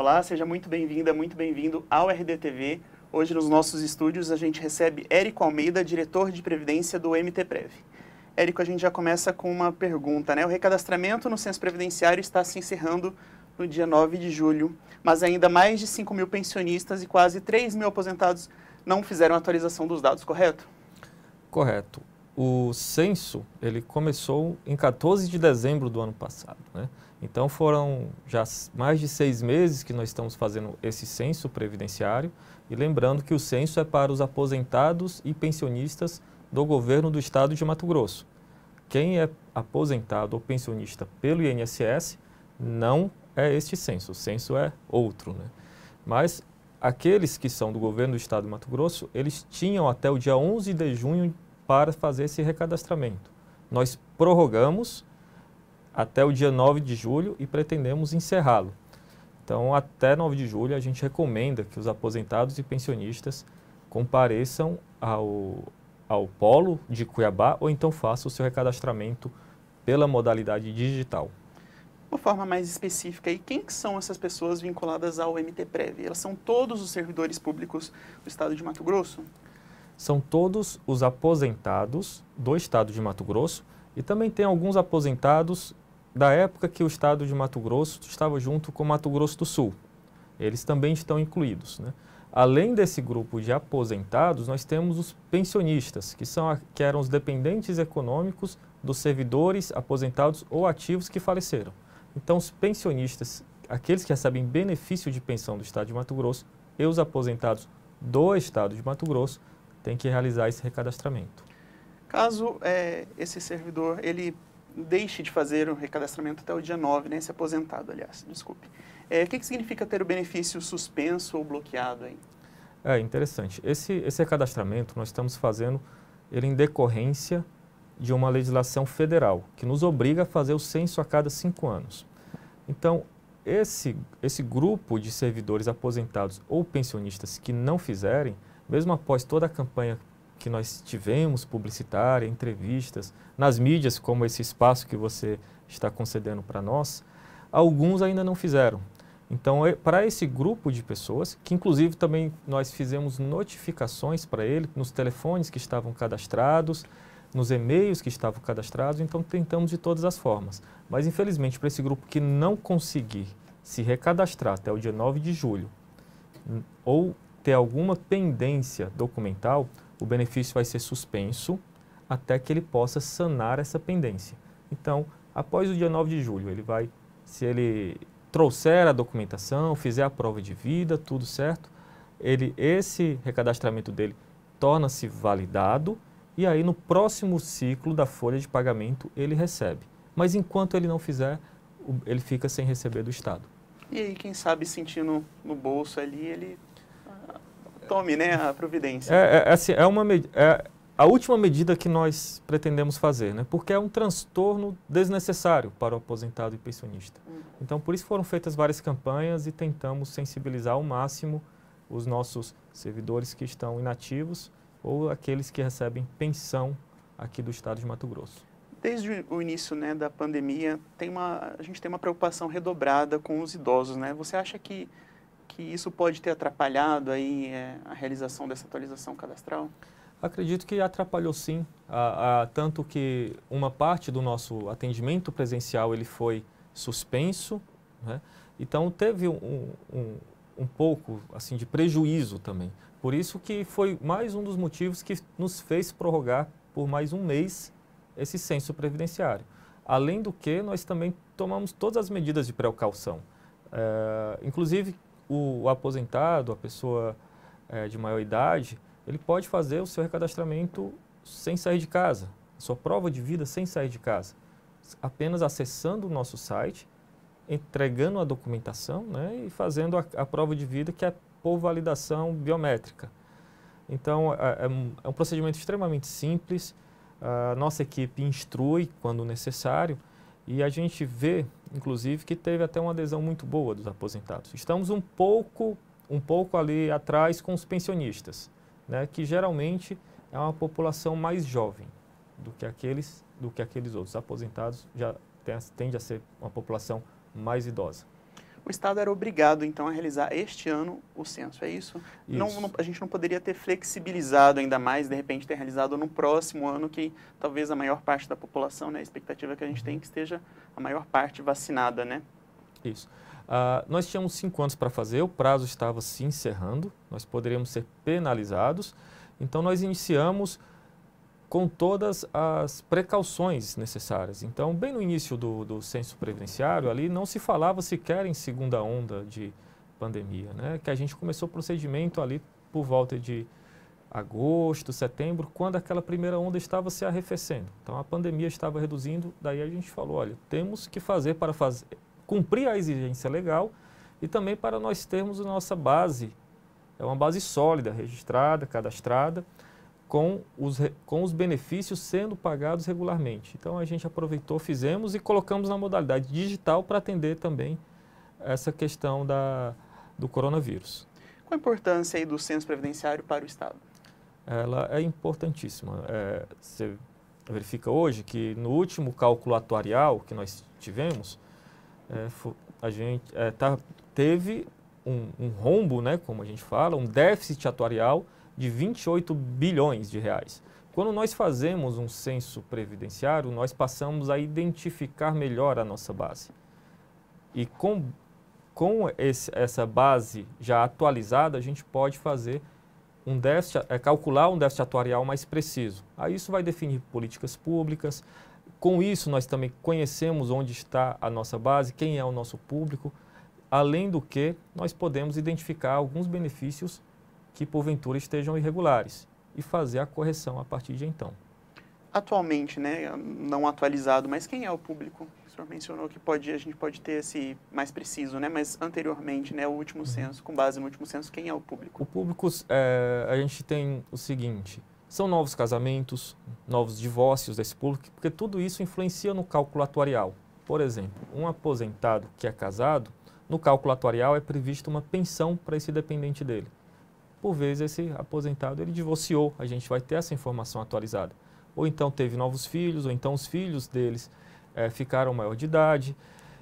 Olá, seja muito bem-vinda, muito bem-vindo ao RDTV. Hoje, nos nossos estúdios, a gente recebe Érico Almeida, diretor de Previdência do MTPrev. Érico, a gente já começa com uma pergunta, né? O recadastramento no Censo Previdenciário está se encerrando no dia 9 de julho, mas ainda mais de 5 mil pensionistas e quase 3 mil aposentados não fizeram atualização dos dados, correto? Correto o censo ele começou em 14 de dezembro do ano passado. Né? Então foram já mais de seis meses que nós estamos fazendo esse censo previdenciário. E lembrando que o censo é para os aposentados e pensionistas do governo do estado de Mato Grosso. Quem é aposentado ou pensionista pelo INSS não é este censo, o censo é outro. Né? Mas aqueles que são do governo do estado de Mato Grosso, eles tinham até o dia 11 de junho para fazer esse recadastramento. Nós prorrogamos até o dia 9 de julho e pretendemos encerrá-lo. Então, até 9 de julho, a gente recomenda que os aposentados e pensionistas compareçam ao, ao polo de Cuiabá ou então façam o seu recadastramento pela modalidade digital. De uma forma mais específica, e quem que são essas pessoas vinculadas ao MTPREV? Elas são todos os servidores públicos do estado de Mato Grosso? são todos os aposentados do estado de Mato Grosso e também tem alguns aposentados da época que o estado de Mato Grosso estava junto com Mato Grosso do Sul. Eles também estão incluídos. Né? Além desse grupo de aposentados, nós temos os pensionistas, que, são que eram os dependentes econômicos dos servidores aposentados ou ativos que faleceram. Então, os pensionistas, aqueles que recebem benefício de pensão do Estado de Mato Grosso, e os aposentados do Estado de Mato Grosso tem que realizar esse recadastramento. Caso é, esse servidor ele deixe de fazer o recadastramento até o dia 9, né, se aposentado, aliás, desculpe, é, o que, que significa ter o benefício suspenso ou bloqueado? Aí? É interessante. Esse, esse recadastramento nós estamos fazendo ele em decorrência de uma legislação federal que nos obriga a fazer o censo a cada cinco anos. Então, esse, esse grupo de servidores aposentados ou pensionistas que não fizerem, mesmo após toda a campanha que nós tivemos, publicitária, entrevistas, nas mídias, como esse espaço que você está concedendo para nós, alguns ainda não fizeram. Então, é, para esse grupo de pessoas, que inclusive também nós fizemos notificações para ele, nos telefones que estavam cadastrados, nos e-mails que estavam cadastrados, então tentamos de todas as formas. Mas, infelizmente, para esse grupo que não conseguir se recadastrar até o dia 9 de julho, ou ter alguma pendência documental, o benefício vai ser suspenso até que ele possa sanar essa pendência. Então, após o dia 9 de julho, ele vai, se ele trouxer a documentação, fizer a prova de vida, tudo certo, ele esse recadastramento dele torna-se validado e aí no próximo ciclo da folha de pagamento ele recebe. Mas enquanto ele não fizer, ele fica sem receber do Estado. E aí, quem sabe sentindo no bolso ali, ele tome né, a providência. É, é, assim, é, uma, é a última medida que nós pretendemos fazer, né? porque é um transtorno desnecessário para o aposentado e pensionista. Hum. Então, por isso foram feitas várias campanhas e tentamos sensibilizar ao máximo os nossos servidores que estão inativos ou aqueles que recebem pensão aqui do estado de Mato Grosso desde o início né, da pandemia, tem uma, a gente tem uma preocupação redobrada com os idosos. Né? Você acha que que isso pode ter atrapalhado aí, é, a realização dessa atualização cadastral? Acredito que atrapalhou sim, a, a, tanto que uma parte do nosso atendimento presencial ele foi suspenso, né? então teve um, um, um pouco assim de prejuízo também. Por isso que foi mais um dos motivos que nos fez prorrogar por mais um mês esse censo previdenciário. Além do que, nós também tomamos todas as medidas de precaução. É, inclusive, o, o aposentado, a pessoa é, de maior idade, ele pode fazer o seu recadastramento sem sair de casa, sua prova de vida sem sair de casa, apenas acessando o nosso site, entregando a documentação né, e fazendo a, a prova de vida que é por validação biométrica. Então, é, é um é procedimento extremamente simples, a nossa equipe instrui quando necessário e a gente vê inclusive, que teve até uma adesão muito boa dos aposentados. Estamos um pouco, um pouco ali atrás com os pensionistas, né, que geralmente é uma população mais jovem do que aqueles, do que aqueles outros. Os aposentados já tende a ser uma população mais idosa o Estado era obrigado, então, a realizar este ano o censo. É isso? isso. Não, não, a gente não poderia ter flexibilizado ainda mais, de repente, ter realizado no próximo ano, que talvez a maior parte da população, né, a expectativa que a gente tem é que esteja a maior parte vacinada, né? Isso. Uh, nós tínhamos cinco anos para fazer, o prazo estava se encerrando, nós poderíamos ser penalizados. Então, nós iniciamos com todas as precauções necessárias. Então, bem no início do, do censo previdenciário, ali não se falava sequer em segunda onda de pandemia, né? que a gente começou o procedimento ali por volta de agosto, setembro, quando aquela primeira onda estava se arrefecendo. Então, a pandemia estava reduzindo, daí a gente falou, olha, temos que fazer para fazer, cumprir a exigência legal e também para nós termos a nossa base, é uma base sólida, registrada, cadastrada, com os, com os benefícios sendo pagados regularmente. Então a gente aproveitou, fizemos e colocamos na modalidade digital para atender também essa questão da, do coronavírus. Qual a importância aí do censo previdenciário para o Estado? Ela é importantíssima. É, você verifica hoje que no último cálculo atuarial que nós tivemos, é, a gente é, tá, teve um, um rombo, né, como a gente fala, um déficit atuarial de 28 bilhões de reais. Quando nós fazemos um censo previdenciário, nós passamos a identificar melhor a nossa base. E com, com esse, essa base já atualizada, a gente pode fazer um déficit, é, calcular um déficit atuarial mais preciso. Aí isso vai definir políticas públicas. Com isso, nós também conhecemos onde está a nossa base, quem é o nosso público, além do que nós podemos identificar alguns benefícios que porventura estejam irregulares e fazer a correção a partir de então. Atualmente, né, não atualizado, mas quem é o público? O senhor mencionou que pode, a gente pode ter esse mais preciso, né, mas anteriormente, né, o último uhum. censo, com base no último censo, quem é o público? O público, é, a gente tem o seguinte, são novos casamentos, novos divórcios desse público, porque tudo isso influencia no cálculo atuarial. Por exemplo, um aposentado que é casado, no cálculo atuarial é prevista uma pensão para esse dependente dele. Por vezes, esse aposentado, ele divorciou, a gente vai ter essa informação atualizada. Ou então teve novos filhos, ou então os filhos deles é, ficaram maior de idade.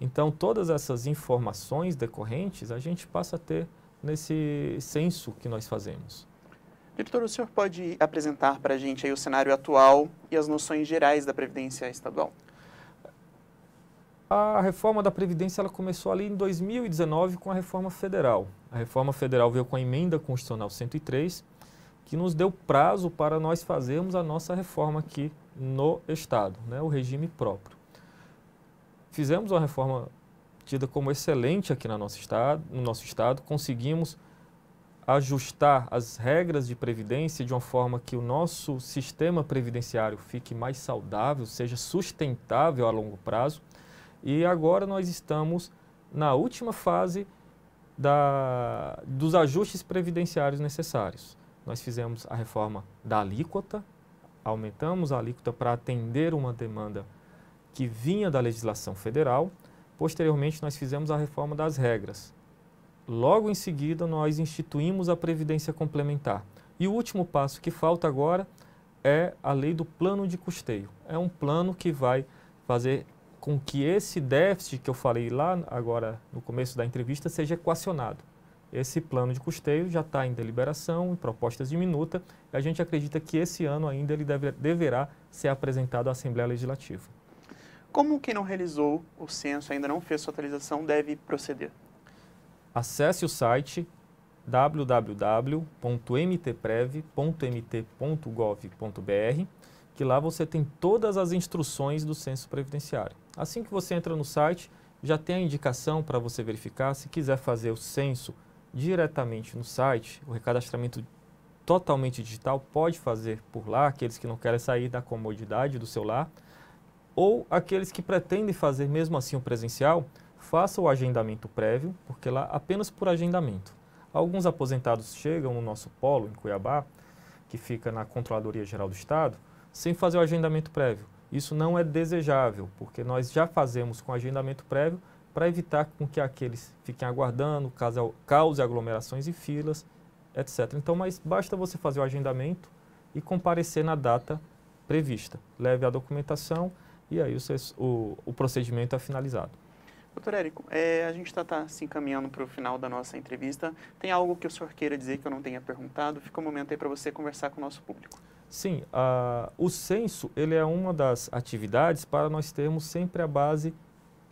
Então, todas essas informações decorrentes, a gente passa a ter nesse censo que nós fazemos. Doutor, o senhor pode apresentar para a gente aí o cenário atual e as noções gerais da Previdência Estadual? A reforma da Previdência ela começou ali em 2019 com a reforma federal. A reforma federal veio com a emenda constitucional 103, que nos deu prazo para nós fazermos a nossa reforma aqui no Estado, né, o regime próprio. Fizemos uma reforma tida como excelente aqui na nosso estado, no nosso Estado, conseguimos ajustar as regras de previdência de uma forma que o nosso sistema previdenciário fique mais saudável, seja sustentável a longo prazo e agora nós estamos na última fase da, dos ajustes previdenciários necessários. Nós fizemos a reforma da alíquota, aumentamos a alíquota para atender uma demanda que vinha da legislação federal. Posteriormente, nós fizemos a reforma das regras. Logo em seguida, nós instituímos a previdência complementar. E o último passo que falta agora é a lei do plano de custeio. É um plano que vai fazer com que esse déficit que eu falei lá agora no começo da entrevista seja equacionado. Esse plano de custeio já está em deliberação, em propostas de minuta, e a gente acredita que esse ano ainda ele deve, deverá ser apresentado à Assembleia Legislativa. Como quem não realizou o censo, ainda não fez sua atualização, deve proceder? Acesse o site www.mtprev.mt.gov.br, que lá você tem todas as instruções do censo previdenciário. Assim que você entra no site, já tem a indicação para você verificar. Se quiser fazer o censo diretamente no site, o recadastramento totalmente digital, pode fazer por lá, aqueles que não querem sair da comodidade do seu ou aqueles que pretendem fazer mesmo assim o presencial, faça o agendamento prévio, porque lá apenas por agendamento. Alguns aposentados chegam no nosso polo em Cuiabá, que fica na Controladoria Geral do Estado, sem fazer o agendamento prévio. Isso não é desejável, porque nós já fazemos com agendamento prévio para evitar com que aqueles fiquem aguardando, cause aglomerações e filas, etc. Então, mas basta você fazer o agendamento e comparecer na data prevista. Leve a documentação e aí o, o, o procedimento é finalizado. Doutor Érico, é, a gente está tá, se encaminhando para o final da nossa entrevista. Tem algo que o senhor queira dizer que eu não tenha perguntado? Fica um momento aí para você conversar com o nosso público. Sim, a, o censo ele é uma das atividades para nós termos sempre a base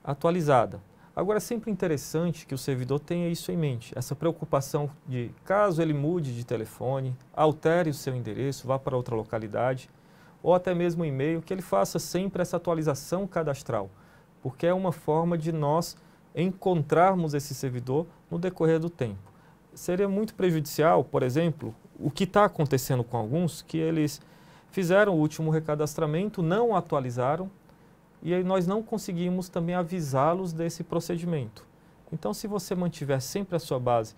atualizada. Agora, é sempre interessante que o servidor tenha isso em mente, essa preocupação de caso ele mude de telefone, altere o seu endereço, vá para outra localidade, ou até mesmo e-mail, que ele faça sempre essa atualização cadastral, porque é uma forma de nós encontrarmos esse servidor no decorrer do tempo. Seria muito prejudicial, por exemplo, o que está acontecendo com alguns, que eles fizeram o último recadastramento, não atualizaram, e aí nós não conseguimos também avisá-los desse procedimento. Então, se você mantiver sempre a sua base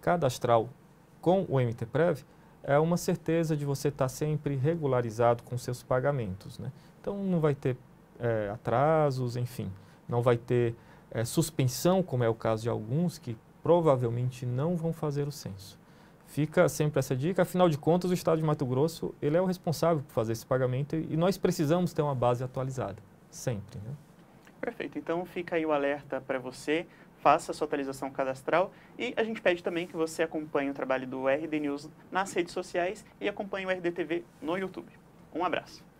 cadastral com o MTPrev, é uma certeza de você estar tá sempre regularizado com seus pagamentos. Né? Então, não vai ter é, atrasos, enfim, não vai ter é, suspensão, como é o caso de alguns que provavelmente não vão fazer o censo. Fica sempre essa dica. Afinal de contas, o Estado de Mato Grosso ele é o responsável por fazer esse pagamento e nós precisamos ter uma base atualizada, sempre. Né? Perfeito. Então fica aí o alerta para você. Faça a sua atualização cadastral e a gente pede também que você acompanhe o trabalho do RD News nas redes sociais e acompanhe o RDTV no YouTube. Um abraço.